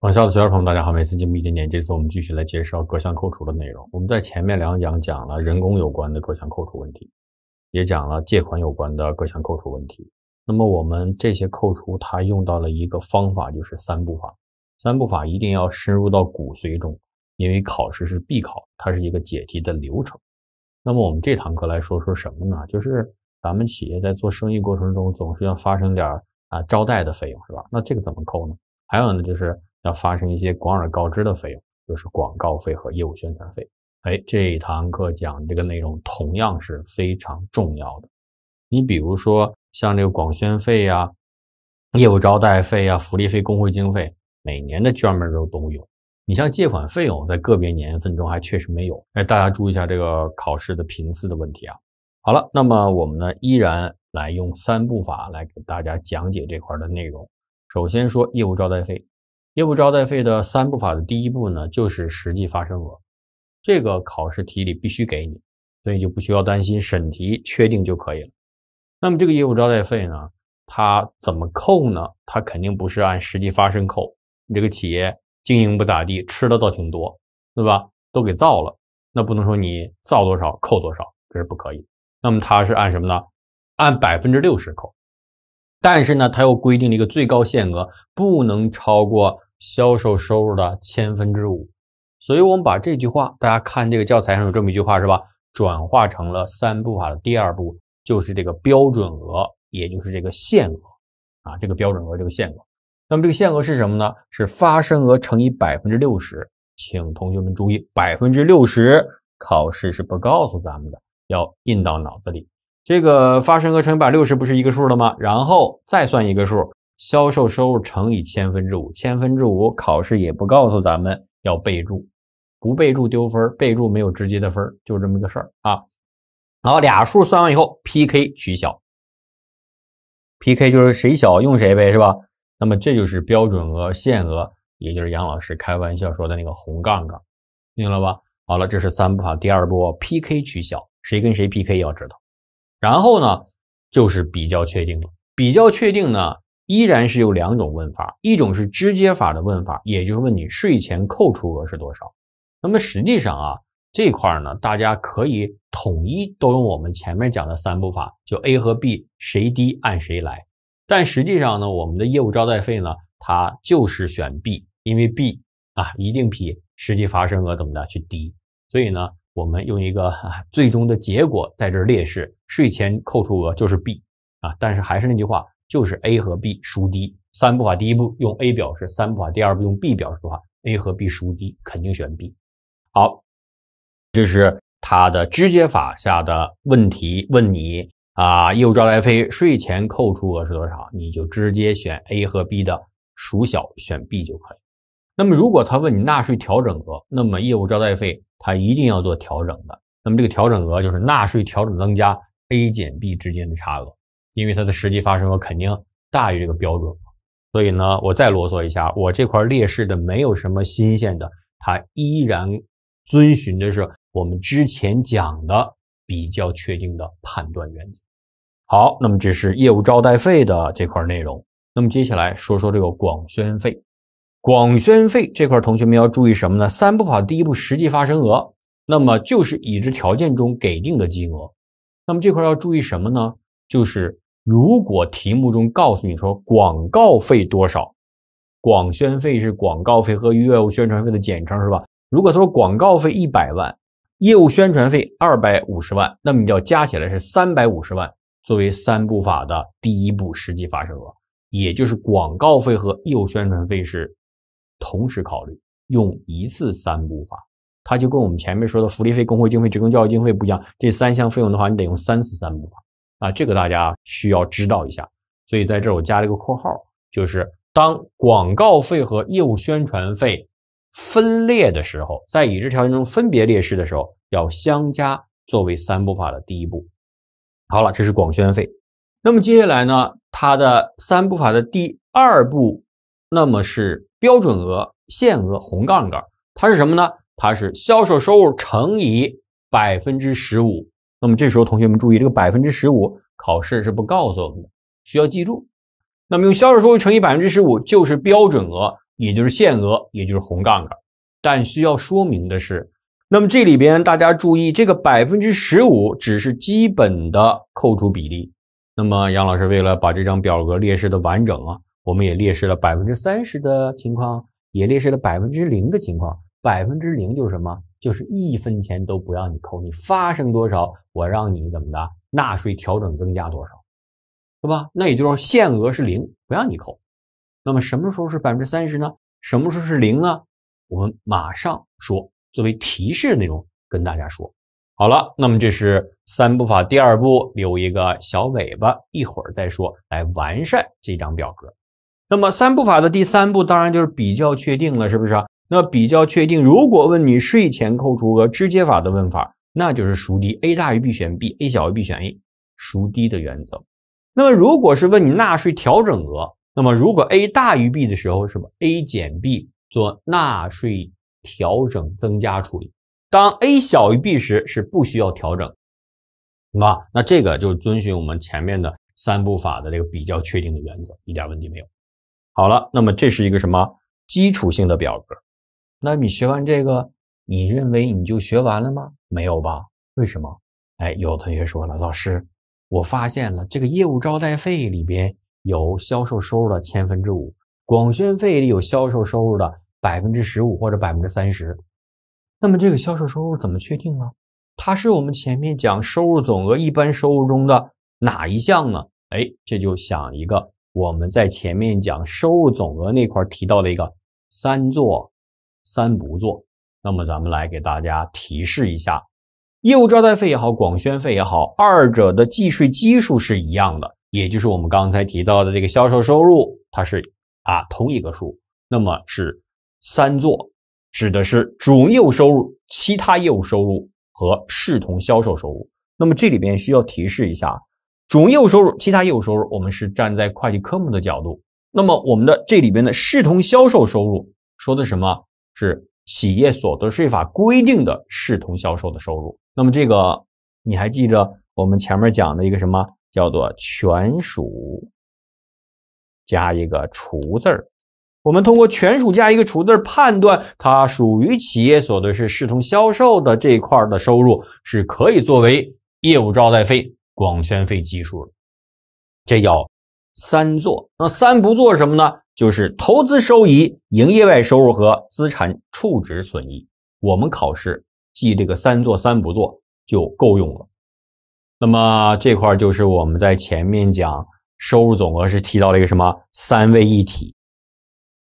网校的学员朋友大家好！每次节目一点点，这次我们继续来介绍各项扣除的内容。我们在前面两讲讲了人工有关的各项扣除问题，也讲了借款有关的各项扣除问题。那么我们这些扣除，它用到了一个方法，就是三步法。三步法一定要深入到骨髓中，因为考试是必考，它是一个解题的流程。那么我们这堂课来说说什么呢？就是咱们企业在做生意过程中，总是要发生点啊招待的费用，是吧？那这个怎么扣呢？还有呢，就是。要发生一些广而告之的费用，就是广告费和业务宣传费。哎，这一堂课讲这个内容同样是非常重要的。你比如说像这个广宣费啊、业务招待费啊、福利费、工会经费，每年的卷面都都有。你像借款费用，在个别年份中还确实没有。哎，大家注意一下这个考试的频次的问题啊。好了，那么我们呢，依然来用三步法来给大家讲解这块的内容。首先说业务招待费。业务招待费的三步法的第一步呢，就是实际发生额。这个考试题里必须给你，所以就不需要担心，审题确定就可以了。那么这个业务招待费呢，它怎么扣呢？它肯定不是按实际发生扣。你这个企业经营不咋地，吃的倒挺多，对吧？都给造了，那不能说你造多少扣多少，这是不可以。那么它是按什么呢？按百分之六十扣。但是呢，它又规定了一个最高限额，不能超过。销售收入的千分之五，所以我们把这句话，大家看这个教材上有这么一句话是吧？转化成了三步法的第二步，就是这个标准额，也就是这个限额啊，这个标准额，这个限额。那么这个限额是什么呢？是发生额乘以百分之六十。请同学们注意，百分之六十考试是不告诉咱们的，要印到脑子里。这个发生额乘以百分之六十不是一个数了吗？然后再算一个数。销售收入乘以千分之五，千分之五考试也不告诉咱们要备注，不备注丢分备注没有直接的分就这么个事儿啊。然后俩数算完以后，P K 取小，P K 就是谁小用谁呗，是吧？那么这就是标准额限额，也就是杨老师开玩笑说的那个红杠杠，明白吧？好了，这是三步法第二步，P K 取小，谁跟谁 P K 要知道。然后呢，就是比较确定了。比较确定呢。依然是有两种问法，一种是直接法的问法，也就是问你税前扣除额是多少。那么实际上啊，这块儿呢，大家可以统一都用我们前面讲的三步法，就 A 和 B 谁低按谁来。但实际上呢，我们的业务招待费呢，它就是选 B，因为 B 啊一定比实际发生额怎么的去低，所以呢，我们用一个最终的结果在这列示，税前扣除额就是 B 啊。但是还是那句话。就是 a 和 b 孰低三步法，第一步用 a 表示三步法，第二步用 b 表示的话，a 和 b 孰低肯定选 b。好，这是它的直接法下的问题，问你啊，业务招待费税前扣除额是多少？你就直接选 a 和 b 的孰小，选 b 就可以。那么如果他问你纳税调整额，那么业务招待费它一定要做调整的，那么这个调整额就是纳税调整增加 a 减 b 之间的差额。因为它的实际发生额肯定大于这个标准，所以呢，我再啰嗦一下，我这块列示的没有什么新鲜的，它依然遵循的是我们之前讲的比较确定的判断原则。好，那么这是业务招待费的这块内容，那么接下来说说这个广宣费。广宣费这块，同学们要注意什么呢？三步法，第一步实际发生额，那么就是已知条件中给定的金额，那么这块要注意什么呢？就是如果题目中告诉你说广告费多少，广宣费是广告费和业务宣传费的简称，是吧？如果他说广告费一百万，业务宣传费二百五十万，那么你要加起来是三百五十万，作为三步法的第一步实际发生额，也就是广告费和业务宣传费是同时考虑，用一次三步法。它就跟我们前面说的福利费、工会经费、职工教育经费不一样，这三项费用的话，你得用三次三步法。啊，这个大家需要知道一下，所以在这儿我加了一个括号，就是当广告费和业务宣传费分列的时候，在已知条件中分别列示的时候，要相加作为三步法的第一步。好了，这是广宣费。那么接下来呢，它的三步法的第二步，那么是标准额、限额、红杠杆，它是什么呢？它是销售收入乘以百分之十五。那么这时候，同学们注意，这个百分之十五考试是不告诉我们的，需要记住。那么用销售收入乘以百分之十五就是标准额，也就是限额，也就是红杠杆。但需要说明的是，那么这里边大家注意，这个百分之十五只是基本的扣除比例。那么杨老师为了把这张表格列示的完整啊，我们也列示了百分之三十的情况，也列示了百分之零的情况。百分之零就是什么？就是一分钱都不让你扣，你发生多少，我让你怎么的纳税调整增加多少，对吧？那也就是说限额是零，不让你扣。那么什么时候是百分之三十呢？什么时候是零呢？我们马上说，作为提示内容跟大家说好了。那么这是三步法第二步，留一个小尾巴，一会儿再说，来完善这张表格。那么三步法的第三步当然就是比较确定了，是不是？那比较确定，如果问你税前扣除额直接法的问法，那就是孰低，A 大于 B 选 B，A 小于 B 选 A，孰低的原则。那么如果是问你纳税调整额，那么如果 A 大于 B 的时候是吧，A 减 B 做纳税调整增加处理；当 A 小于 B 时是不需要调整，那么那这个就遵循我们前面的三步法的这个比较确定的原则，一点问题没有。好了，那么这是一个什么基础性的表格？那你学完这个，你认为你就学完了吗？没有吧？为什么？哎，有同学说了，老师，我发现了这个业务招待费里边有销售收入的千分之五，广宣费里有销售收入的百分之十五或者百分之三十。那么这个销售收入怎么确定呢？它是我们前面讲收入总额一般收入中的哪一项呢？哎，这就想一个我们在前面讲收入总额那块提到了一个三座三不做，那么咱们来给大家提示一下，业务招待费也好，广宣费也好，二者的计税基数是一样的，也就是我们刚才提到的这个销售收入，它是啊同一个数。那么是三做，指的是主营业务收入、其他业务收入和视同销售收入。那么这里边需要提示一下主营业务收入、其他业务收入，我们是站在会计科目的角度，那么我们的这里边的视同销售收入说的什么？是企业所得税法规定的视同销售的收入。那么这个你还记着我们前面讲的一个什么叫做权属加一个除字儿？我们通过权属加一个除字判断它属于企业所得税视同销售的这一块的收入，是可以作为业务招待费、广宣费基数的。这叫三做，那三不做什么呢？就是投资收益、营业外收入和资产处置损益，我们考试记这个三做三不做就够用了。那么这块就是我们在前面讲收入总额是提到了一个什么三位一体，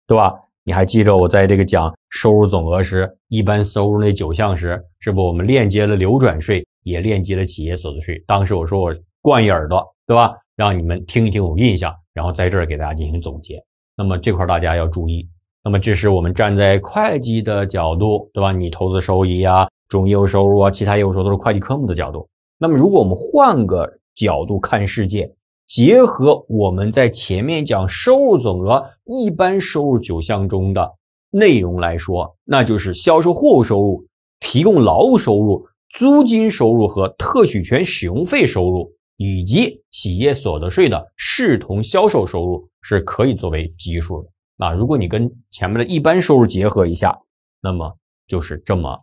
对吧？你还记着我在这个讲收入总额时，一般收入那九项时，是不我们链接了流转税，也链接了企业所得税？当时我说我灌一耳朵，对吧？让你们听一听有印象，然后在这儿给大家进行总结。那么这块大家要注意。那么这是我们站在会计的角度，对吧？你投资收益啊，中业务收入啊，其他业务收入都是会计科目的角度。那么如果我们换个角度看世界，结合我们在前面讲收入总额一般收入九项中的内容来说，那就是销售货物收入、提供劳务收入、租金收入和特许权使用费收入。以及企业所得税的视同销售收入是可以作为基数的啊。如果你跟前面的一般收入结合一下，那么就是这么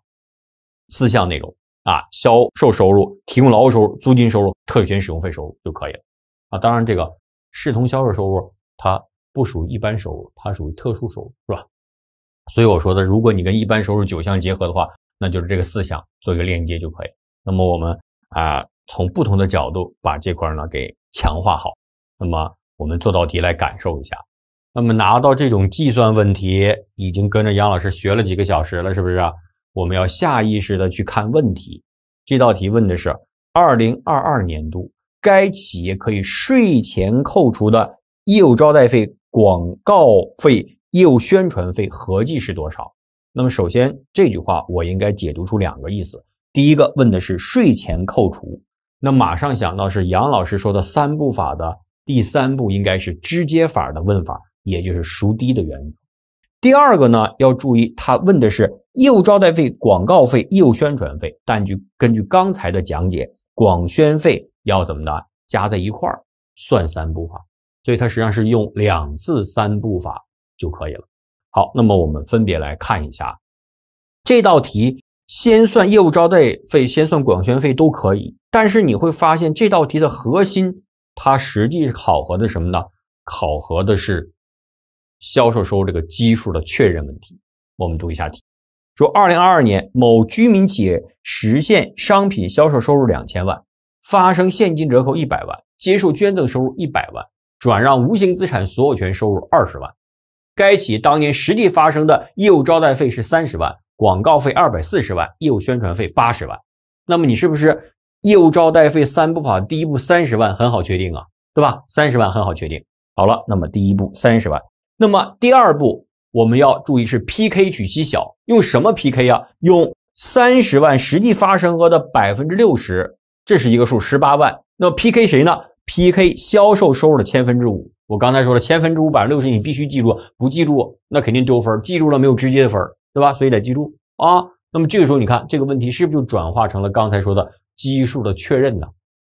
四项内容啊：销售收入、提供劳务收入、租金收入、特许权使用费收入就可以了啊。当然，这个视同销售收入它不属于一般收入，它属于特殊收入，是吧？所以我说的，如果你跟一般收入九项结合的话，那就是这个四项做一个链接就可以。那么我们啊。从不同的角度把这块呢给强化好。那么我们做道题来感受一下。那么拿到这种计算问题，已经跟着杨老师学了几个小时了，是不是？我们要下意识的去看问题。这道题问的是：二零二二年度该企业可以税前扣除的业务招待费、广告费、业务宣传费合计是多少？那么首先这句话我应该解读出两个意思。第一个问的是税前扣除。那马上想到是杨老师说的三步法的第三步，应该是直接法的问法，也就是孰低的原则。第二个呢，要注意他问的是业务招待费、广告费、业务宣传费，但据根据刚才的讲解，广宣费要怎么的加在一块儿算三步法，所以它实际上是用两次三步法就可以了。好，那么我们分别来看一下这道题。先算业务招待费，先算广宣费都可以。但是你会发现这道题的核心，它实际考核的什么呢？考核的是销售收入这个基数的确认问题。我们读一下题：说，二零二二年某居民企业实现商品销售收入两千万，发生现金折扣一百万，接受捐赠收入一百万，转让无形资产所有权收入二十万。该企业当年实际发生的业务招待费是三十万。广告费二百四十万，业务宣传费八十万。那么你是不是业务招待费三步法？第一步三十万很好确定啊，对吧？三十万很好确定。好了，那么第一步三十万。那么第二步我们要注意是 PK 取其小，用什么 PK 啊？用三十万实际发生额的百分之六十，这是一个数十八万。那 PK 谁呢？PK 销售收入的千分之五。我刚才说了，千分之五百分之六十，你必须记住，不记住那肯定丢分儿。记住了没有？直接的分儿。对吧？所以得记住啊。那么这个时候，你看这个问题是不是就转化成了刚才说的基数的确认呢？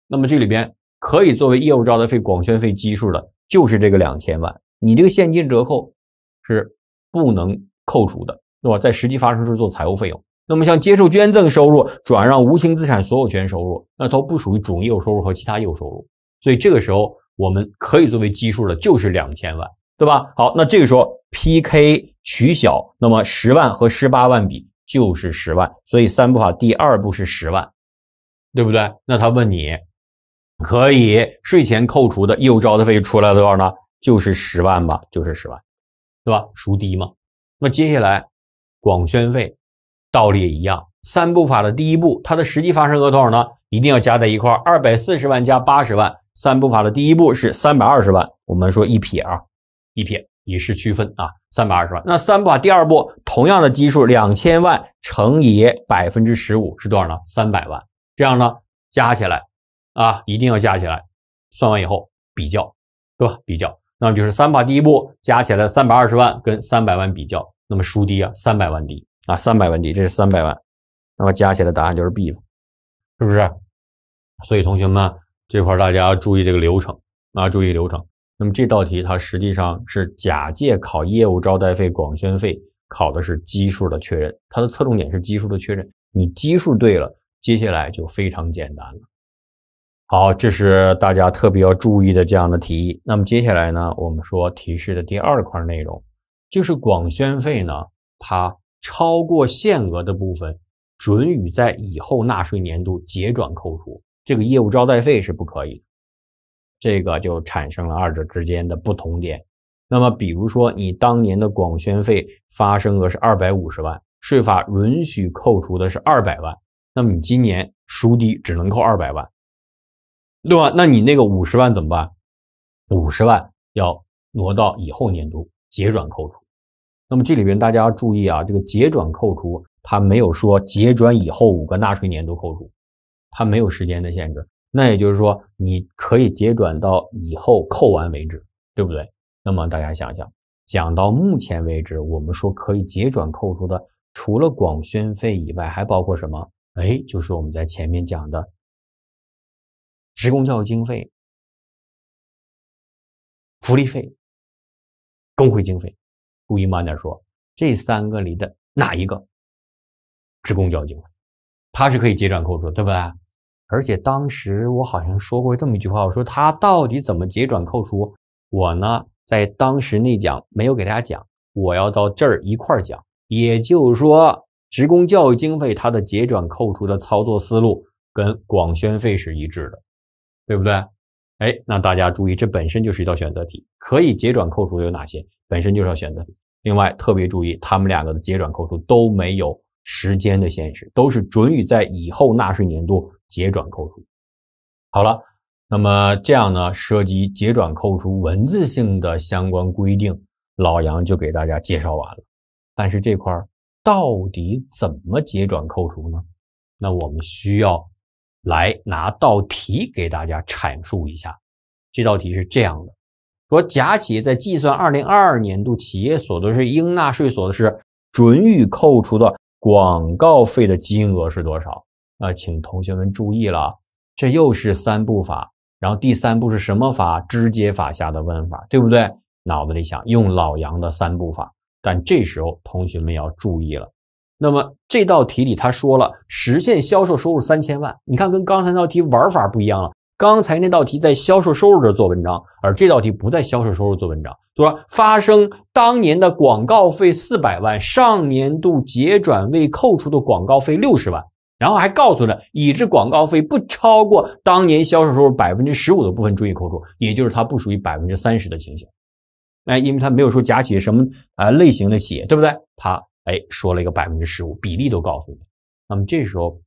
那么这里边可以作为业务招待费、广宣费基数的，就是这个两千万。你这个现金折扣是不能扣除的，对吧？在实际发生时做财务费用。那么像接受捐赠收入、转让无形资产所有权收入，那都不属于主营业务收入和其他业务收入。所以这个时候，我们可以作为基数的就是两千万。对吧？好，那这个时候 P K 取小，那么十万和十八万比就是十万，所以三步法第二步是十万，对不对？那他问你可以税前扣除的业务招的费出来多少呢？就是十万吧，就是十万，对吧？孰低嘛？那接下来广宣费道理也一样，三步法的第一步它的实际发生额多少呢？一定要加在一块，二百四十万加八十万，三步法的第一步是三百二十万。我们说一撇啊。一撇，以示区分啊，三百二十万。那三把第二步同样的基数两千万乘以百分之十五是多少呢？三百万。这样呢，加起来啊，一定要加起来。算完以后比较，对吧？比较，那么就是三把第一步加起来三百二十万跟三百万比较，那么输低啊？三百万低啊，三百万低，这是三百万。那么加起来答案就是 B 了，是不是？所以同学们这块大家注意这个流程啊，注意流程。那么这道题它实际上是假借考业务招待费、广宣费，考的是基数的确认，它的侧重点是基数的确认。你基数对了，接下来就非常简单了。好，这是大家特别要注意的这样的题意。那么接下来呢，我们说提示的第二块内容，就是广宣费呢，它超过限额的部分准予在以后纳税年度结转扣除，这个业务招待费是不可以的。这个就产生了二者之间的不同点。那么，比如说你当年的广宣费发生额是二百五十万，税法允许扣除的是二百万，那么你今年孰低只能扣二百万，对吧？那你那个五十万怎么办？五十万要挪到以后年度结转扣除。那么这里边大家注意啊，这个结转扣除它没有说结转以后五个纳税年度扣除，它没有时间的限制。那也就是说，你可以结转到以后扣完为止，对不对？那么大家想想，讲到目前为止，我们说可以结转扣除的，除了广宣费以外，还包括什么？哎，就是我们在前面讲的职工教育经费、福利费、工会经费。故意慢点说，这三个里的哪一个？职工教育，经费，它是可以结转扣除对不对？而且当时我好像说过这么一句话，我说他到底怎么结转扣除？我呢，在当时那讲没有给大家讲，我要到这儿一块儿讲。也就是说，职工教育经费它的结转扣除的操作思路跟广宣费是一致的，对不对？哎，那大家注意，这本身就是一道选择题，可以结转扣除有哪些？本身就是道选择题。另外特别注意，他们两个的结转扣除都没有时间的限制，都是准予在以后纳税年度。结转扣除，好了，那么这样呢涉及结转扣除文字性的相关规定，老杨就给大家介绍完了。但是这块到底怎么结转扣除呢？那我们需要来拿道题给大家阐述一下。这道题是这样的：说，甲企业在计算二零二二年度企业所得税应纳税所得是准予扣除的广告费的金额是多少？啊，请同学们注意了，这又是三步法，然后第三步是什么法？直接法下的问法，对不对？脑子里想用老杨的三步法，但这时候同学们要注意了。那么这道题里他说了实现销售收入三千万，你看跟刚才那道题玩法不一样了。刚才那道题在销售收入这做文章，而这道题不在销售收入做文章，说发生当年的广告费四百万，上年度结转未扣除的广告费六十万。然后还告诉了，已知广告费不超过当年销售收入百分之十五的部分准予扣除，也就是它不属于百分之三十的情形。哎，因为它没有说甲企业什么啊类型的企业，对不对？他哎说了一个百分之十五比例都告诉你。那么这时候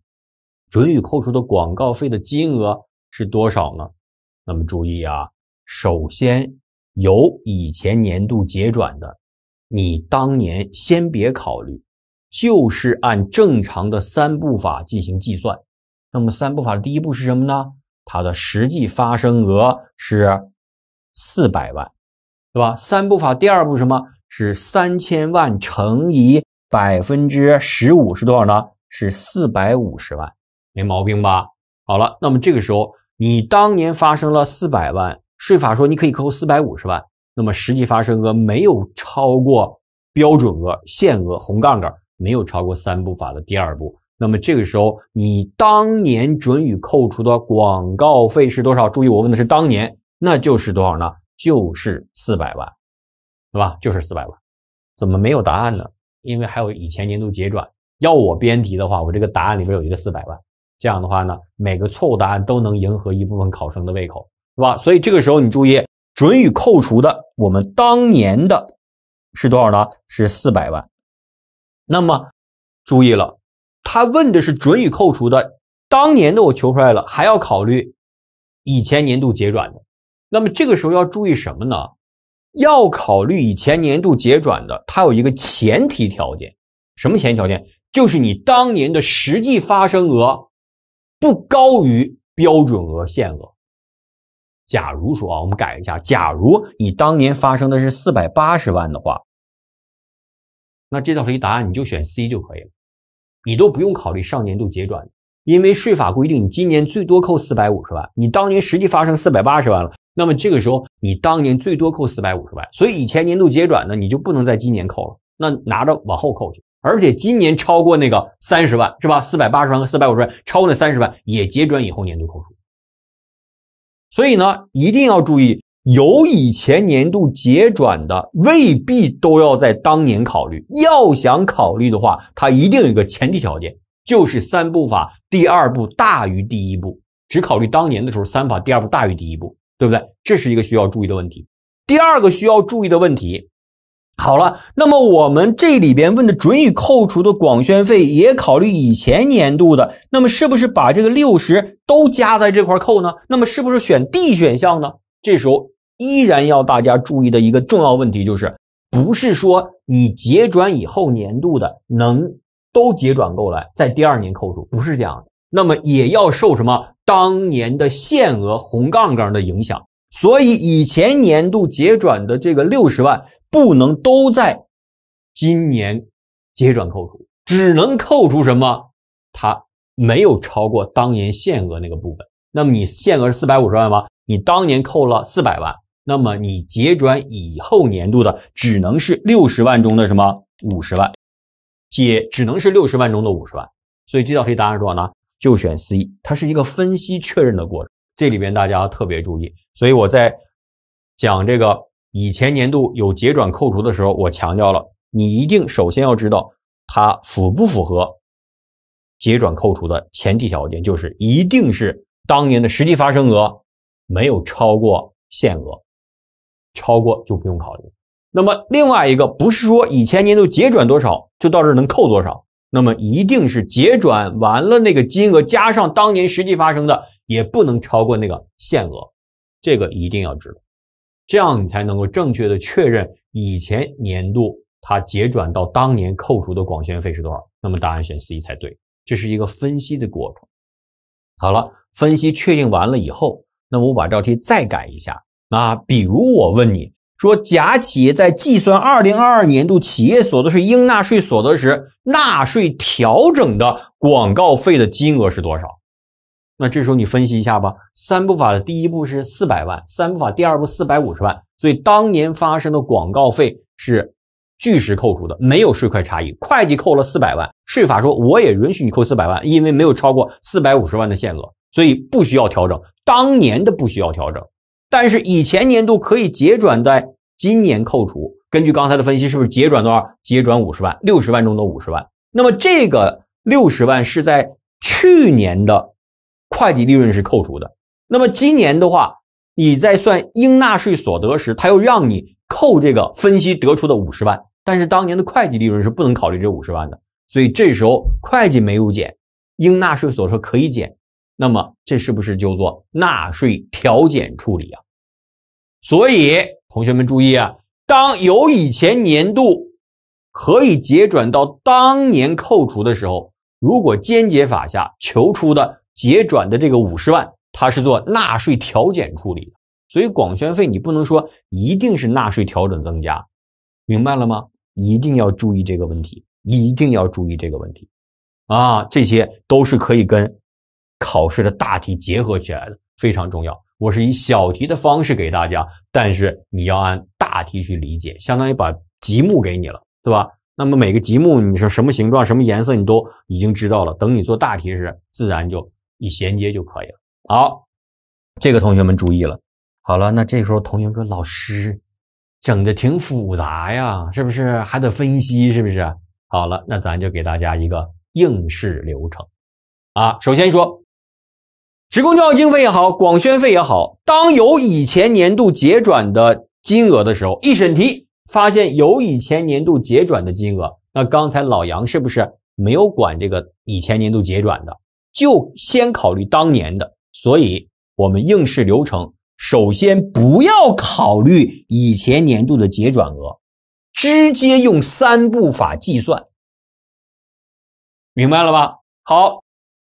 准予扣除的广告费的金额是多少呢？那么注意啊，首先由以前年度结转的，你当年先别考虑。就是按正常的三步法进行计算，那么三步法的第一步是什么呢？它的实际发生额是四百万，对吧？三步法第二步什么是三千万乘以百分之十五是多少呢？是四百五十万，没毛病吧？好了，那么这个时候你当年发生了四百万，税法说你可以扣四百五十万，那么实际发生额没有超过标准额限额红杠杆。没有超过三步法的第二步，那么这个时候你当年准予扣除的广告费是多少？注意，我问的是当年，那就是多少呢？就是四百万，对吧？就是四百万。怎么没有答案呢？因为还有以前年度结转。要我编题的话，我这个答案里边有一个四百万。这样的话呢，每个错误答案都能迎合一部分考生的胃口，是吧？所以这个时候你注意，准予扣除的我们当年的是多少呢？是四百万。那么，注意了，他问的是准予扣除的当年的，我求出来了，还要考虑以前年度结转的。那么这个时候要注意什么呢？要考虑以前年度结转的，它有一个前提条件，什么前提条件？就是你当年的实际发生额不高于标准额限额。假如说啊，我们改一下，假如你当年发生的是四百八十万的话。那这道题答案你就选 C 就可以了，你都不用考虑上年度结转，因为税法规定你今年最多扣四百五十万，你当年实际发生四百八十万了，那么这个时候你当年最多扣四百五十万，所以以前年度结转呢，你就不能在今年扣了，那拿着往后扣去，而且今年超过那个三十万是吧？四百八十万和四百五十万超过那三十万也结转以后年度扣除，所以呢一定要注意。有以前年度结转的，未必都要在当年考虑。要想考虑的话，它一定有一个前提条件，就是三步法第二步大于第一步，只考虑当年的时候，三法第二步大于第一步，对不对？这是一个需要注意的问题。第二个需要注意的问题，好了，那么我们这里边问的准予扣除的广宣费也考虑以前年度的，那么是不是把这个六十都加在这块扣呢？那么是不是选 D 选项呢？这时候。依然要大家注意的一个重要问题就是，不是说你结转以后年度的能都结转过来，在第二年扣除，不是这样的。那么也要受什么当年的限额红杠杠的影响。所以以前年度结转的这个六十万不能都在今年结转扣除，只能扣除什么？它没有超过当年限额那个部分。那么你限额是四百五十万吗？你当年扣了四百万。那么你结转以后年度的只能是六十万中的什么五十万，解只能是六十万中的五十万，所以这道题答案是多少呢？就选 C，它是一个分析确认的过程。这里边大家特别注意，所以我在讲这个以前年度有结转扣除的时候，我强调了，你一定首先要知道它符不符合结转扣除的前提条件，就是一定是当年的实际发生额没有超过限额。超过就不用考虑。那么另外一个不是说以前年度结转多少就到这儿能扣多少，那么一定是结转完了那个金额加上当年实际发生的，也不能超过那个限额，这个一定要知道，这样你才能够正确的确认以前年度它结转到当年扣除的广宣费是多少。那么答案选 C 才对，这是一个分析的过程。好了，分析确定完了以后，那我把这道题再改一下。啊，比如我问你说，甲企业在计算二零二二年度企业所得税应纳税所得时，纳税调整的广告费的金额是多少？那这时候你分析一下吧。三步法的第一步是四百万，三步法第二步四百五十万，所以当年发生的广告费是据实扣除的，没有税块差异。会计扣了四百万，税法说我也允许你扣四百万，因为没有超过四百五十万的限额，所以不需要调整，当年的不需要调整。但是以前年度可以结转在今年扣除。根据刚才的分析，是不是结转多少？结转五十万、六十万中的五十万。那么这个六十万是在去年的会计利润是扣除的。那么今年的话，你在算应纳税所得时，他又让你扣这个分析得出的五十万。但是当年的会计利润是不能考虑这五十万的。所以这时候会计没有减，应纳税所得可以减。那么这是不是就做纳税调减处理啊？所以同学们注意啊，当由以前年度可以结转到当年扣除的时候，如果间接法下求出的结转的这个五十万，它是做纳税调减处理，的。所以广宣费你不能说一定是纳税调整增加，明白了吗？一定要注意这个问题，一定要注意这个问题，啊，这些都是可以跟考试的大题结合起来的，非常重要。我是以小题的方式给大家，但是你要按大题去理解，相当于把题目给你了，对吧？那么每个题目你说什么形状、什么颜色，你都已经知道了。等你做大题时，自然就一衔接就可以了。好，这个同学们注意了。好了，那这时候同学们说：“老师，整的挺复杂呀，是不是还得分析？是不是？”好了，那咱就给大家一个应试流程，啊，首先说。职工教育经费也好，广宣费也好，当有以前年度结转的金额的时候，一审题发现有以前年度结转的金额，那刚才老杨是不是没有管这个以前年度结转的，就先考虑当年的？所以我们应试流程，首先不要考虑以前年度的结转额，直接用三步法计算，明白了吧？好。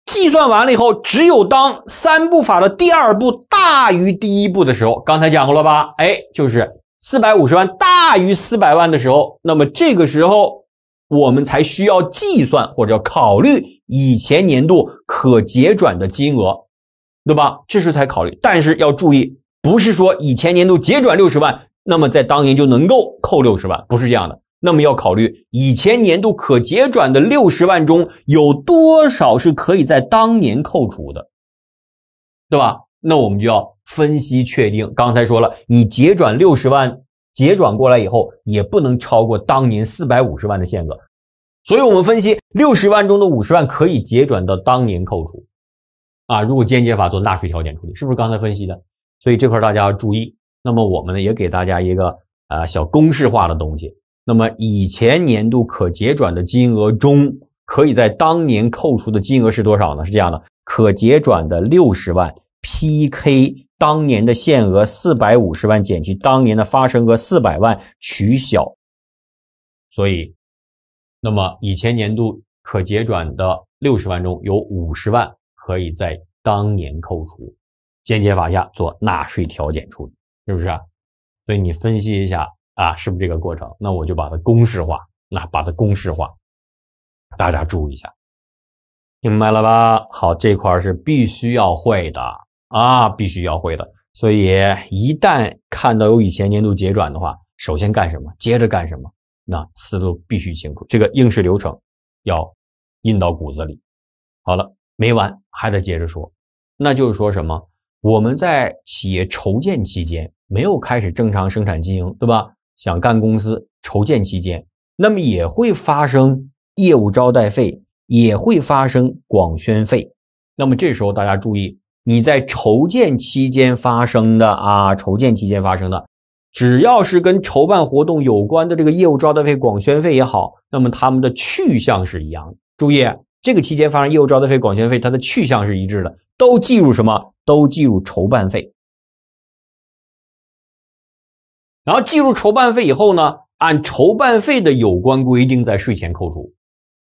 计算完了以后，只有当三步法的第二步大于第一步的时候，刚才讲过了吧？哎，就是四百五十万大于四百万的时候，那么这个时候我们才需要计算或者考虑以前年度可结转的金额，对吧？这时才考虑。但是要注意，不是说以前年度结转六十万，那么在当年就能够扣六十万，不是这样的。那么要考虑以前年度可结转的六十万中有多少是可以在当年扣除的，对吧？那我们就要分析确定。刚才说了，你结转六十万结转过来以后，也不能超过当年四百五十万的限额，所以我们分析六十万中的五十万可以结转到当年扣除，啊，如果间接法做纳税调减处理，是不是刚才分析的？所以这块大家要注意。那么我们呢，也给大家一个啊小公式化的东西。那么以前年度可结转的金额中，可以在当年扣除的金额是多少呢？是这样的，可结转的六十万 P K 当年的限额四百五十万减去当年的发生额四百万取小，所以，那么以前年度可结转的六十万中有五十万可以在当年扣除，间接法下做纳税调减处理，是不是？所以你分析一下。啊，是不是这个过程？那我就把它公式化，那把它公式化，大家注意一下，明白了吧？好，这块是必须要会的啊，必须要会的。所以一旦看到有以前年度结转的话，首先干什么？接着干什么？那思路必须清楚，这个应试流程要印到骨子里。好了，没完，还得接着说，那就是说什么？我们在企业筹建期间没有开始正常生产经营，对吧？想干公司筹建期间，那么也会发生业务招待费，也会发生广宣费。那么这时候大家注意，你在筹建期间发生的啊，筹建期间发生的，只要是跟筹办活动有关的这个业务招待费、广宣费也好，那么他们的去向是一样的。注意，这个期间发生业务招待费、广宣费，它的去向是一致的，都计入什么？都计入筹办费。然后计入筹办费以后呢，按筹办费的有关规定在税前扣除。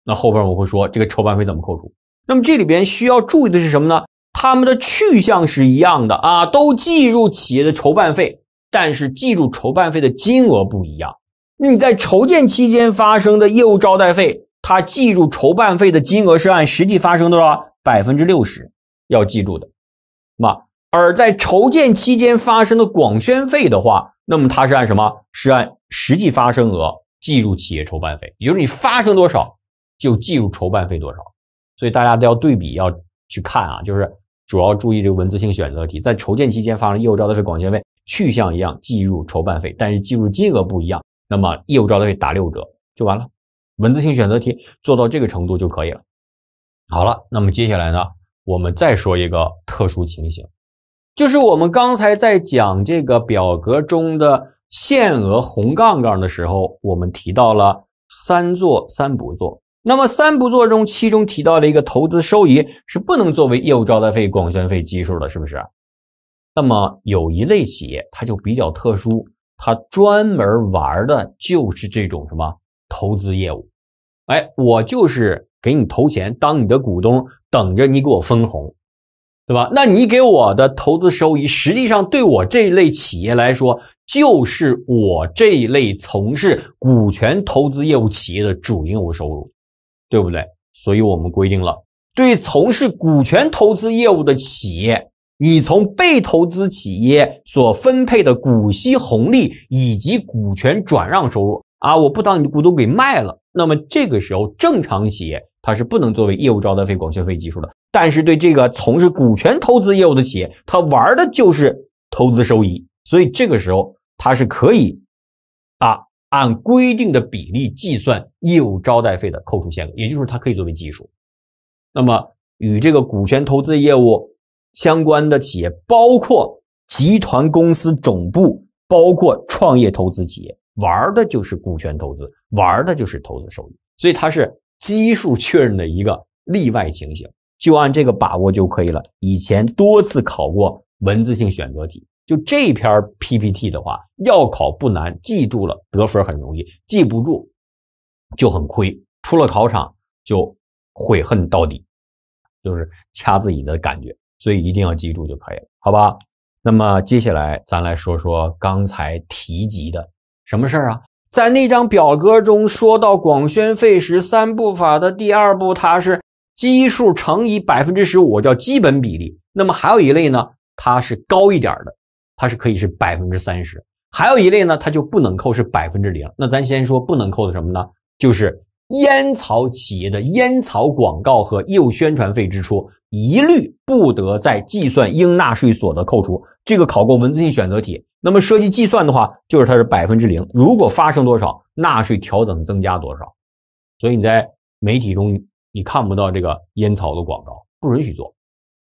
那后边我会说这个筹办费怎么扣除。那么这里边需要注意的是什么呢？他们的去向是一样的啊，都计入企业的筹办费，但是计入筹办费的金额不一样。那你在筹建期间发生的业务招待费，它计入筹办费的金额是按实际发生的百分之六十，要记住的。那。而在筹建期间发生的广宣费的话，那么它是按什么？是按实际发生额计入企业筹办费，也就是你发生多少就计入筹办费多少。所以大家都要对比，要去看啊，就是主要注意这个文字性选择题。在筹建期间发生业务招待费广宣费，去向一样，计入筹办费，但是计入金额不一样。那么业务招待费打六折就完了。文字性选择题做到这个程度就可以了。好了，那么接下来呢，我们再说一个特殊情形。就是我们刚才在讲这个表格中的限额红杠杠的时候，我们提到了三做三不做。那么三不做中，其中提到了一个投资收益是不能作为业务招待费、广宣费基数的，是不是？那么有一类企业，它就比较特殊，它专门玩的就是这种什么投资业务。哎，我就是给你投钱，当你的股东，等着你给我分红。对吧？那你给我的投资收益，实际上对我这一类企业来说，就是我这一类从事股权投资业务企业的主营业务收入，对不对？所以我们规定了，对从事股权投资业务的企业，你从被投资企业所分配的股息红利以及股权转让收入啊，我不当你的股东给卖了，那么这个时候正常企业它是不能作为业务招待费、广宣费计数的。但是，对这个从事股权投资业务的企业，他玩的就是投资收益，所以这个时候他是可以啊，按规定的比例计算业务招待费的扣除限额，也就是它可以作为基数。那么，与这个股权投资业务相关的企业，包括集团公司总部，包括创业投资企业，玩的就是股权投资，玩的就是投资收益，所以它是基数确认的一个例外情形。就按这个把握就可以了。以前多次考过文字性选择题，就这篇 PPT 的话，要考不难，记住了得分很容易，记不住就很亏。出了考场就悔恨到底，就是掐自己的感觉，所以一定要记住就可以了，好吧？那么接下来咱来说说刚才提及的什么事儿啊？在那张表格中说到广宣费时三步法的第二步，它是。基数乘以百分之十五叫基本比例，那么还有一类呢，它是高一点的，它是可以是百分之三十，还有一类呢，它就不能扣是百分之零。那咱先说不能扣的什么呢？就是烟草企业的烟草广告和业务宣传费支出，一律不得在计算应纳税所得扣除。这个考过文字性选择题，那么涉及计算的话，就是它是百分之零。如果发生多少，纳税调整增加多少。所以你在媒体中。你看不到这个烟草的广告，不允许做，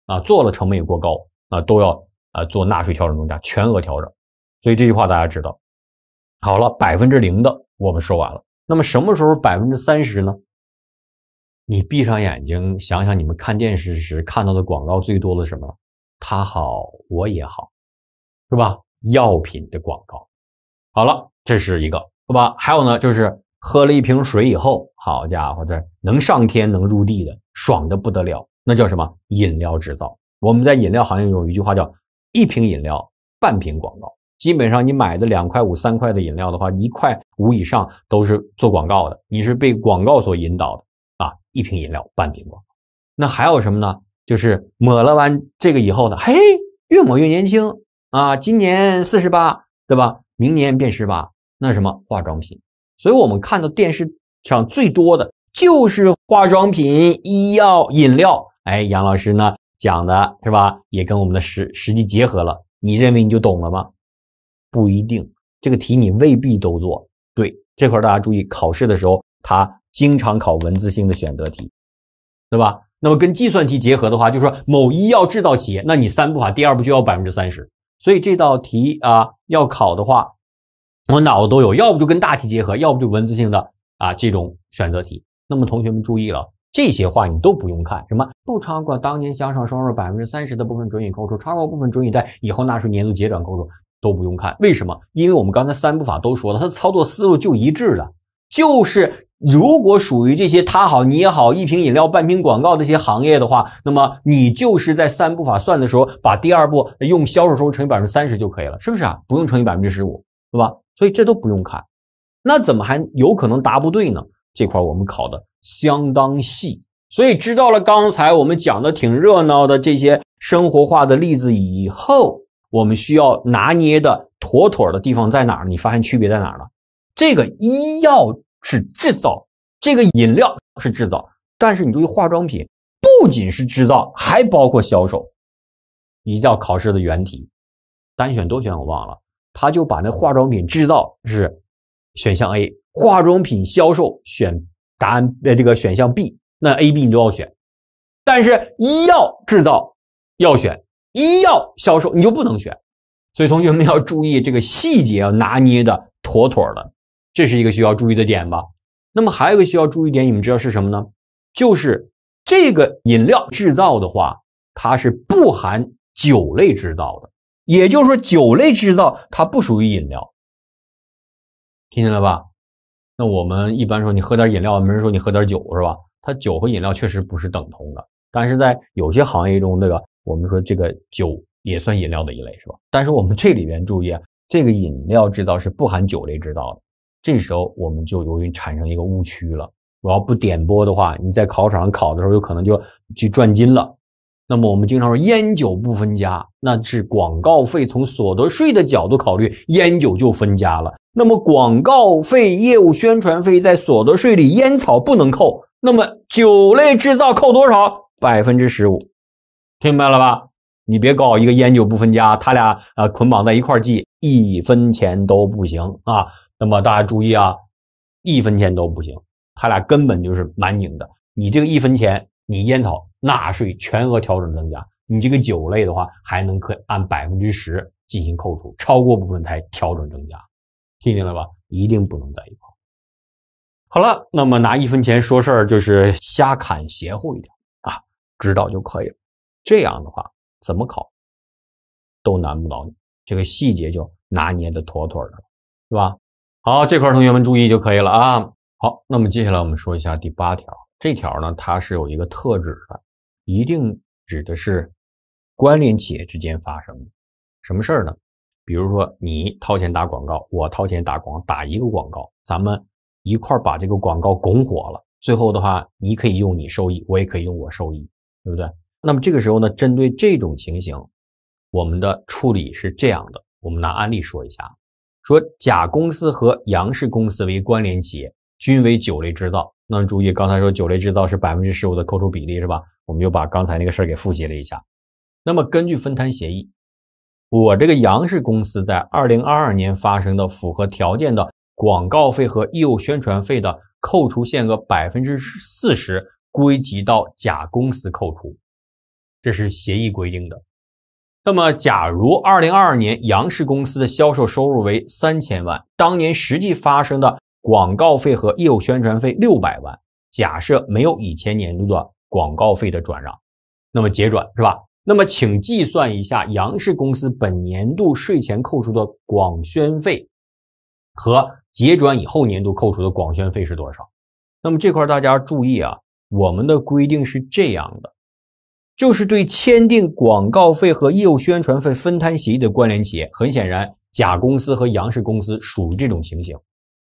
啊，做了成本也过高，啊，都要啊做纳税调整增加全额调整，所以这句话大家知道。好了，百分之零的我们说完了，那么什么时候百分之三十呢？你闭上眼睛想想，你们看电视时看到的广告最多的什么？他好我也好，是吧？药品的广告。好了，这是一个，对吧？还有呢，就是。喝了一瓶水以后，好家伙，这能上天能入地的，爽的不得了。那叫什么？饮料制造。我们在饮料行业有一句话叫“一瓶饮料，半瓶广告”。基本上你买的两块五、三块的饮料的话，一块五以上都是做广告的。你是被广告所引导的啊！一瓶饮料，半瓶广告。那还有什么呢？就是抹了完这个以后呢，嘿，越抹越年轻啊！今年四十八，对吧？明年变十八，那什么化妆品？所以我们看到电视上最多的就是化妆品、医药、饮料。哎，杨老师呢讲的是吧？也跟我们的实实际结合了。你认为你就懂了吗？不一定，这个题你未必都做对。这块大家注意，考试的时候它经常考文字性的选择题，对吧？那么跟计算题结合的话，就是说某医药制造企业，那你三步法第二步就要百分之三十。所以这道题啊，要考的话。我脑子都有，要不就跟大题结合，要不就文字性的啊这种选择题。那么同学们注意了，这些话你都不用看，什么不超过当年向上收入百分之三十的部分准予扣除，超过部分准予在以后纳税年度结转扣除都不用看。为什么？因为我们刚才三步法都说了，它的操作思路就一致了，就是如果属于这些他好你也好，一瓶饮料半瓶广告这些行业的话，那么你就是在三步法算的时候，把第二步用销售收入乘以百分之三十就可以了，是不是啊？不用乘以百分之十五，对吧？所以这都不用看，那怎么还有可能答不对呢？这块我们考的相当细，所以知道了刚才我们讲的挺热闹的这些生活化的例子以后，我们需要拿捏的妥妥的地方在哪儿？你发现区别在哪儿了？这个医药是制造，这个饮料是制造，但是你注意化妆品不仅是制造，还包括销售。定要考试的原题，单选多选我忘了。他就把那化妆品制造是选项 A，化妆品销售选答案呃这个选项 B，那 A B 你都要选，但是医药制造要选，医药销售你就不能选，所以同学们要注意这个细节要拿捏的妥妥的，这是一个需要注意的点吧。那么还有一个需要注意点，你们知道是什么呢？就是这个饮料制造的话，它是不含酒类制造的。也就是说，酒类制造它不属于饮料，听见了吧？那我们一般说你喝点饮料，没人说你喝点酒是吧？它酒和饮料确实不是等同的，但是在有些行业中，这个我们说这个酒也算饮料的一类是吧？但是我们这里边注意，这个饮料制造是不含酒类制造的。这时候我们就容易产生一个误区了。我要不点播的话，你在考场上考的时候，有可能就去赚金了。那么我们经常说烟酒不分家，那是广告费。从所得税的角度考虑，烟酒就分家了。那么广告费、业务宣传费在所得税里，烟草不能扣。那么酒类制造扣多少？百分之十五，明白了吧？你别搞一个烟酒不分家，他俩啊捆绑在一块儿记，一分钱都不行啊。那么大家注意啊，一分钱都不行，他俩根本就是蛮拧的。你这个一分钱，你烟草。纳税全额调整增加，你这个酒类的话还能可按百分之十进行扣除，超过部分才调整增加，听明白吧？一定不能在一块。好了，那么拿一分钱说事儿就是瞎侃邪乎一点啊，知道就可以了。这样的话怎么考都难不倒你，这个细节就拿捏的妥妥的了，是吧？好，这块同学们注意就可以了啊。好，那么接下来我们说一下第八条，这条呢它是有一个特指的。一定指的是关联企业之间发生的什么事儿呢？比如说你掏钱打广告，我掏钱打广打一个广告，咱们一块把这个广告拱火了，最后的话你可以用你收益，我也可以用我收益，对不对？那么这个时候呢，针对这种情形，我们的处理是这样的。我们拿案例说一下：说甲公司和杨氏公司为关联企业，均为酒类制造。那么注意，刚才说酒类制造是百分之十五的扣除比例，是吧？我们就把刚才那个事儿给复习了一下。那么根据分摊协议，我这个杨氏公司在二零二二年发生的符合条件的广告费和业务宣传费的扣除限额百分之四十归集到甲公司扣除，这是协议规定的。那么假如二零二二年杨氏公司的销售收入为三千万，当年实际发生的广告费和业务宣传费六百万，假设没有以前年度的。广告费的转让，那么结转是吧？那么请计算一下杨氏公司本年度税前扣除的广宣费和结转以后年度扣除的广宣费是多少？那么这块大家注意啊，我们的规定是这样的，就是对签订广告费和业务宣传费分摊协议的关联企业，很显然，甲公司和杨氏公司属于这种情形。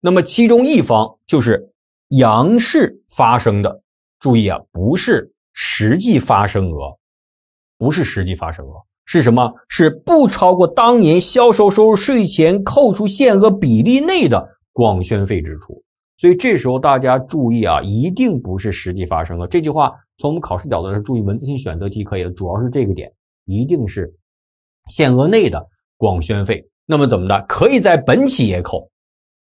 那么其中一方就是杨氏发生的。注意啊，不是实际发生额，不是实际发生额，是什么？是不超过当年销售收入税前扣除限额比例内的广宣费支出。所以这时候大家注意啊，一定不是实际发生额。这句话从我们考试角度上注意文字性选择题可以的，主要是这个点，一定是限额内的广宣费。那么怎么的？可以在本企业扣，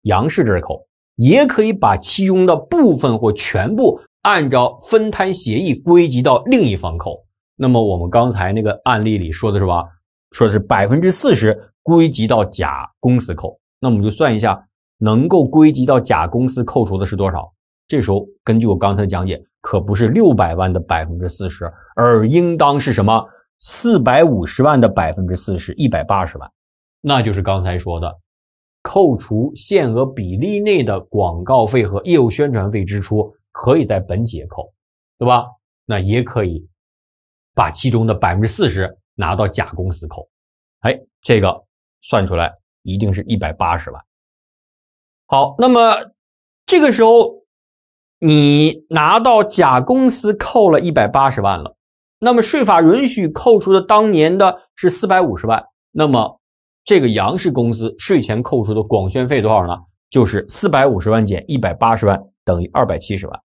杨氏这儿扣，也可以把其中的部分或全部。按照分摊协议归集到另一方扣，那么我们刚才那个案例里说的是什么？说是百分之四十归集到甲公司扣。那我们就算一下，能够归集到甲公司扣除的是多少？这时候根据我刚才的讲解，可不是六百万的百分之四十，而应当是什么？四百五十万的百分之四十，一百八十万。那就是刚才说的，扣除限额比例内的广告费和业务宣传费支出。可以在本企业扣，对吧？那也可以把其中的百分之四十拿到甲公司扣，哎，这个算出来一定是一百八十万。好，那么这个时候你拿到甲公司扣了一百八十万了，那么税法允许扣除的当年的是四百五十万，那么这个杨氏公司税前扣除的广宣费多少呢？就是四百五十万减一百八十万等于二百七十万。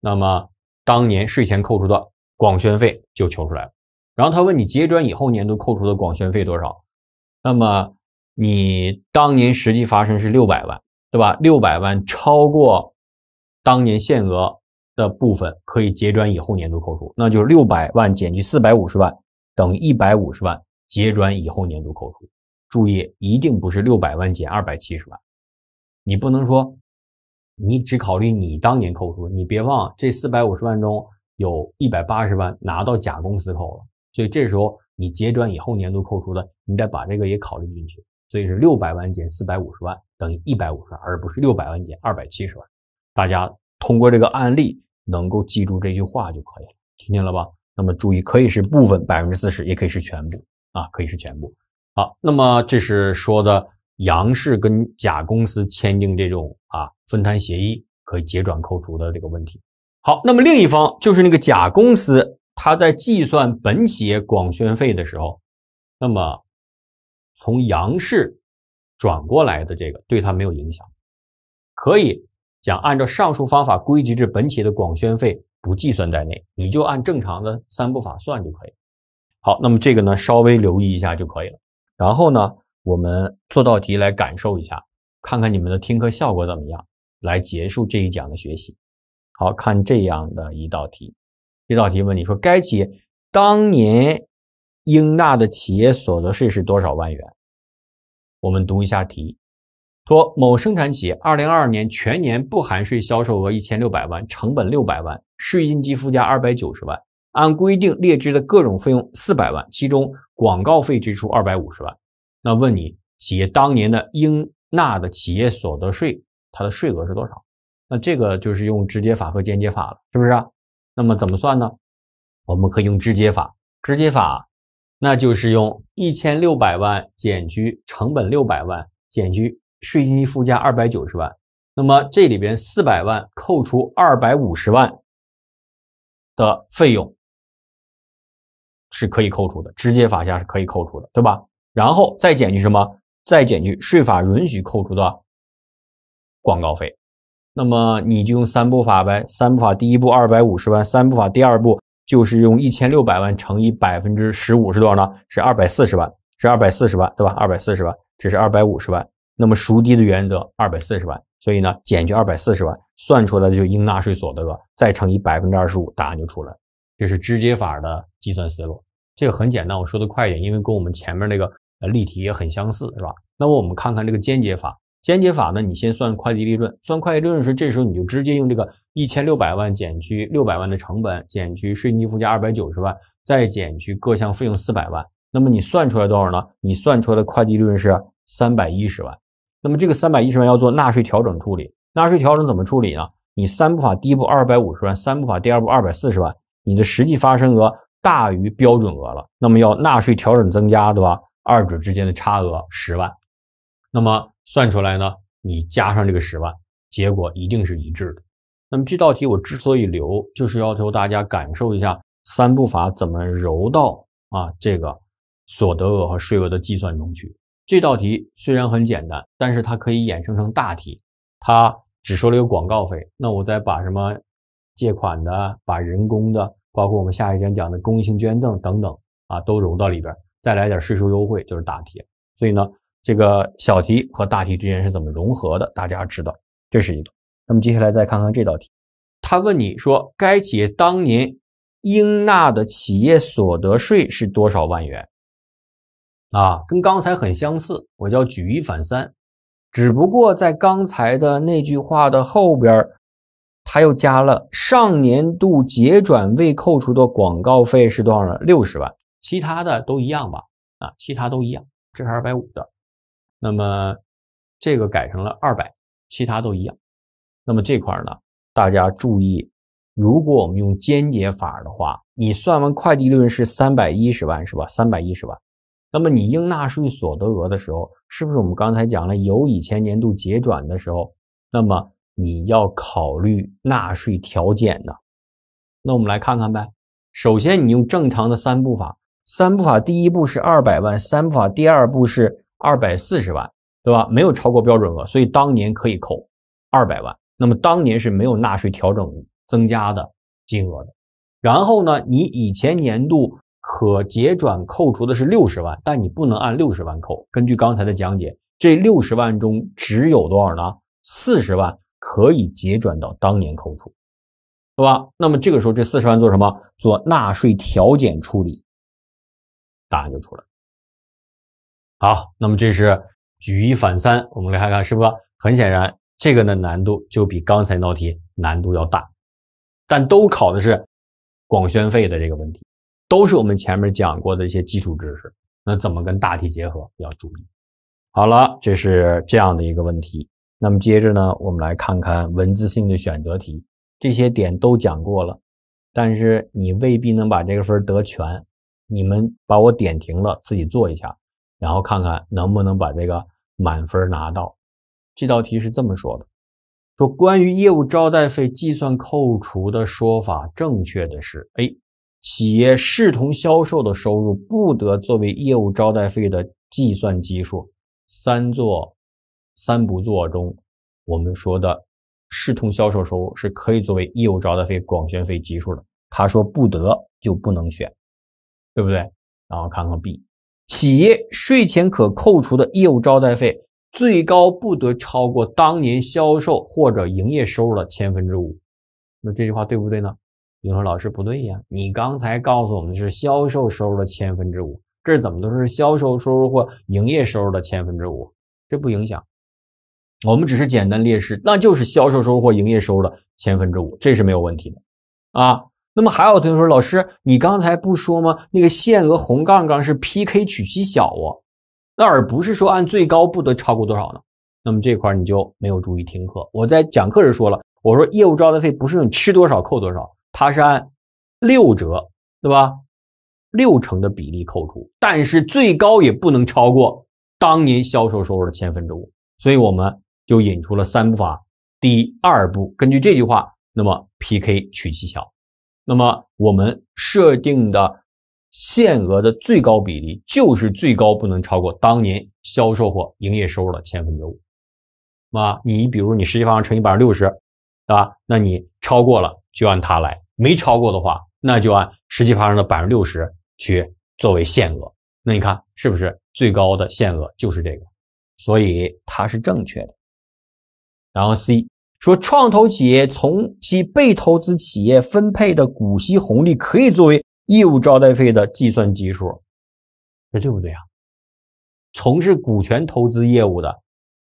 那么当年税前扣除的广宣费就求出来了。然后他问你结转以后年度扣除的广宣费多少？那么你当年实际发生是六百万，对吧？六百万超过当年限额的部分可以结转以后年度扣除，那就是六百万减去四百五十万，等一百五十万结转以后年度扣除。注意，一定不是六百万减二百七十万，你不能说。你只考虑你当年扣除，你别忘，这四百五十万中有一百八十万拿到甲公司扣了，所以这时候你结转以后年度扣除的，你得把这个也考虑进去。所以是六百万减四百五十万等于一百五十万，而不是六百万减二百七十万。大家通过这个案例能够记住这句话就可以了，听见了吧？那么注意，可以是部分百分之四十，也可以是全部啊，可以是全部。好，那么这是说的杨氏跟甲公司签订这种。啊，分摊协议可以结转扣除的这个问题。好，那么另一方就是那个甲公司，他在计算本企业广宣费的时候，那么从杨氏转过来的这个对他没有影响，可以讲按照上述方法归集至本企业的广宣费不计算在内，你就按正常的三步法算就可以。好，那么这个呢稍微留意一下就可以了。然后呢，我们做道题来感受一下。看看你们的听课效果怎么样，来结束这一讲的学习。好看这样的一道题，这道题问你说该企业当年应纳的企业所得税是多少万元？我们读一下题：说某生产企业二零二二年全年不含税销售额一千六百万，成本六百万，税金及附加二百九十万，按规定列支的各种费用四百万，其中广告费支出二百五十万。那问你企业当年的应。纳的企业所得税，它的税额是多少？那这个就是用直接法和间接法了，是不是？那么怎么算呢？我们可以用直接法，直接法那就是用一千六百万减去成本六百万，减去税金附加二百九十万，那么这里边四百万扣除二百五十万的费用是可以扣除的，直接法下是可以扣除的，对吧？然后再减去什么？再减去税法允许扣除的广告费，那么你就用三步法呗。三步法第一步二百五十万，三步法第二步就是用一千六百万乘以百分之十五是多少呢？是二百四十万，是二百四十万，对吧？二百四十万，这是二百五十万。那么孰低的原则，二百四十万。所以呢，减去二百四十万，算出来的就应纳税所得额，再乘以百分之二十五，答案就出来了。这是直接法的计算思路，这个很简单。我说的快一点，因为跟我们前面那个。呃，例题也很相似，是吧？那么我们看看这个间接法。间接法呢，你先算会计利润。算会计利润时，这时候你就直接用这个一千六百万减去六百万的成本，减去税金附加二百九十万，再减去各项费用四百万。那么你算出来多少呢？你算出来的会计利润是三百一十万。那么这个三百一十万要做纳税调整处理。纳税调整怎么处理呢？你三步法，第一步二百五十万，三步法第二步二百四十万，你的实际发生额大于标准额了，那么要纳税调整增加，对吧？二者之间的差额十万，那么算出来呢？你加上这个十万，结果一定是一致的。那么这道题我之所以留，就是要求大家感受一下三步法怎么揉到啊这个所得额和税额的计算中去。这道题虽然很简单，但是它可以衍生成大题。它只说了一个广告费，那我再把什么借款的、把人工的，包括我们下一天讲的公益性捐赠等等啊，都揉到里边。再来点税收优惠就是大题，所以呢，这个小题和大题之间是怎么融合的？大家知道，这是一个。那么接下来再看看这道题，他问你说该企业当年应纳的企业所得税是多少万元？啊，跟刚才很相似，我叫举一反三，只不过在刚才的那句话的后边他又加了上年度结转未扣除的广告费是多少呢？六十万。其他的都一样吧，啊，其他都一样。这是二百五的，那么这个改成了二百，其他都一样。那么这块儿呢，大家注意，如果我们用间接法的话，你算完会计利润是三百一十万是吧？三百一十万。那么你应纳税所得额的时候，是不是我们刚才讲了，有以前年度结转的时候，那么你要考虑纳税调减呢？那我们来看看呗。首先你用正常的三步法。三步法第一步是二百万，三步法第二步是二百四十万，对吧？没有超过标准额，所以当年可以扣二百万。那么当年是没有纳税调整增加的金额的。然后呢，你以前年度可结转扣除的是六十万，但你不能按六十万扣。根据刚才的讲解，这六十万中只有多少呢？四十万可以结转到当年扣除，对吧？那么这个时候这四十万做什么？做纳税调减处理。答案就出来。好，那么这是举一反三，我们来看看是不是很显然，这个呢难度就比刚才那道题难度要大，但都考的是广宣费的这个问题，都是我们前面讲过的一些基础知识。那怎么跟大题结合要注意？好了，这是这样的一个问题。那么接着呢，我们来看看文字性的选择题，这些点都讲过了，但是你未必能把这个分得全。你们把我点停了，自己做一下，然后看看能不能把这个满分拿到。这道题是这么说的：说关于业务招待费计算扣除的说法，正确的是 A，企业视同销售的收入不得作为业务招待费的计算基数。三做三不做中，我们说的视同销售收入是可以作为业务招待费、广宣费基数的。他说不得就不能选。对不对？然后看看 B，企业税前可扣除的业务招待费最高不得超过当年销售或者营业收入的千分之五。那这句话对不对呢？有人说老师不对呀，你刚才告诉我们是销售收入的千分之五，这怎么都是销售收入或营业收入的千分之五，这不影响，我们只是简单列示，那就是销售收入或营业收入的千分之五，这是没有问题的啊。那么还有同学说，老师，你刚才不说吗？那个限额红杠杠是 P K 取其小哦，那而不是说按最高不得超过多少呢？那么这块你就没有注意听课。我在讲课时说了，我说业务招待费不是你吃多少扣多少，它是按六折对吧？六成的比例扣除，但是最高也不能超过当年销售收入的千分之五。所以我们就引出了三步法，第二步根据这句话，那么 P K 取其小。那么我们设定的限额的最高比例就是最高不能超过当年销售或营业收入的千分之五。那你比如你实际发生乘以百分之六十，对吧？那你超过了就按它来，没超过的话，那就按实际发生的百分之六十去作为限额。那你看是不是最高的限额就是这个？所以它是正确的。然后 C。说创投企业从其被投资企业分配的股息红利可以作为业务招待费的计算基数，这对不对啊？从事股权投资业务的，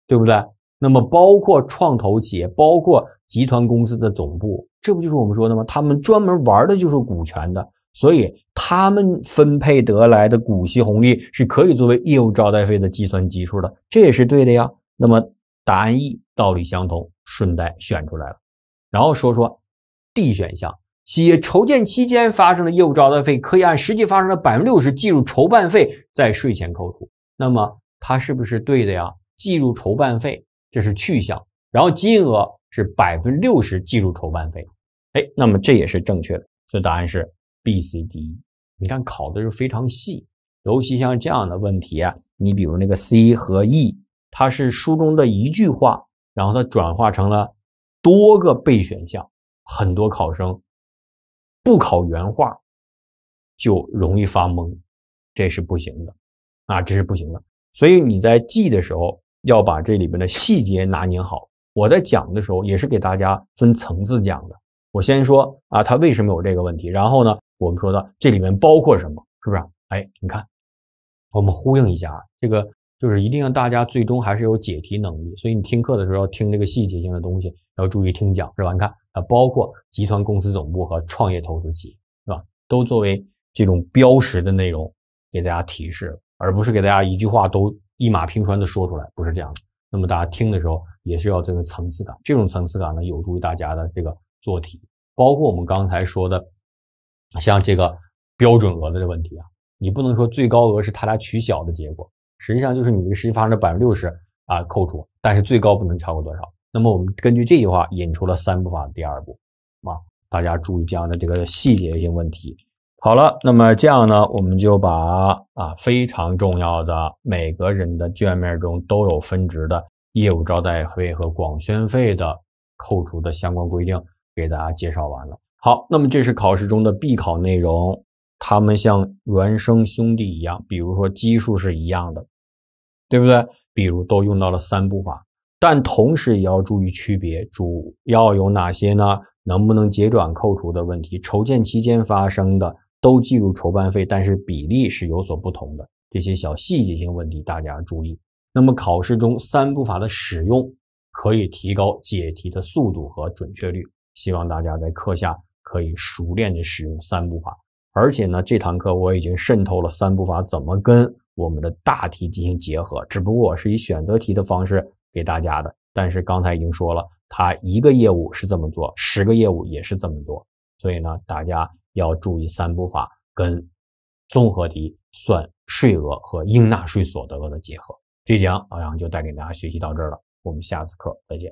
对不对？那么包括创投企业，包括集团公司的总部，这不就是我们说的吗？他们专门玩的就是股权的，所以他们分配得来的股息红利是可以作为业务招待费的计算基数的，这也是对的呀。那么答案 E 道理相同。顺带选出来了，然后说说 D 选项：企业筹建期间发生的业务招待费，可以按实际发生的百分之六十计入筹办费，在税前扣除。那么它是不是对的呀？计入筹办费，这是去向，然后金额是百分之六十计入筹办费。哎，那么这也是正确的。所以答案是 B、C、D。你看考的是非常细，尤其像这样的问题啊，你比如那个 C 和 E，它是书中的一句话。然后它转化成了多个备选项，很多考生不考原话就容易发懵，这是不行的啊，这是不行的。所以你在记的时候要把这里面的细节拿捏好。我在讲的时候也是给大家分层次讲的。我先说啊，它为什么有这个问题？然后呢，我们说的这里面包括什么？是不是？哎，你看，我们呼应一下啊，这个。就是一定要大家最终还是有解题能力，所以你听课的时候要听这个细节性的东西，要注意听讲，是吧？你看，啊，包括集团公司总部和创业投资企业，是吧？都作为这种标识的内容给大家提示，而不是给大家一句话都一马平川的说出来，不是这样的。那么大家听的时候也是要这个层次感，这种层次感呢，有助于大家的这个做题。包括我们刚才说的，像这个标准额的这问题啊，你不能说最高额是它俩取小的结果。实际上就是你这个实际发生的百分之六十啊扣除，但是最高不能超过多少？那么我们根据这句话引出了三步法的第二步啊，大家注意这样的这个细节性问题。好了，那么这样呢，我们就把啊非常重要的每个人的卷面中都有分值的业务招待费和广宣费的扣除的相关规定给大家介绍完了。好，那么这是考试中的必考内容。他们像孪生兄弟一样，比如说基数是一样的，对不对？比如都用到了三步法，但同时也要注意区别，主要有哪些呢？能不能结转扣除的问题？筹建期间发生的都计入筹办费，但是比例是有所不同的。这些小细节性问题大家注意。那么考试中三步法的使用可以提高解题的速度和准确率，希望大家在课下可以熟练地使用三步法。而且呢，这堂课我已经渗透了三步法，怎么跟我们的大题进行结合？只不过我是以选择题的方式给大家的。但是刚才已经说了，它一个业务是这么做，十个业务也是这么做。所以呢，大家要注意三步法跟综合题算税额和应纳税所得额的结合。这讲老杨就带给大家学习到这儿了，我们下次课再见。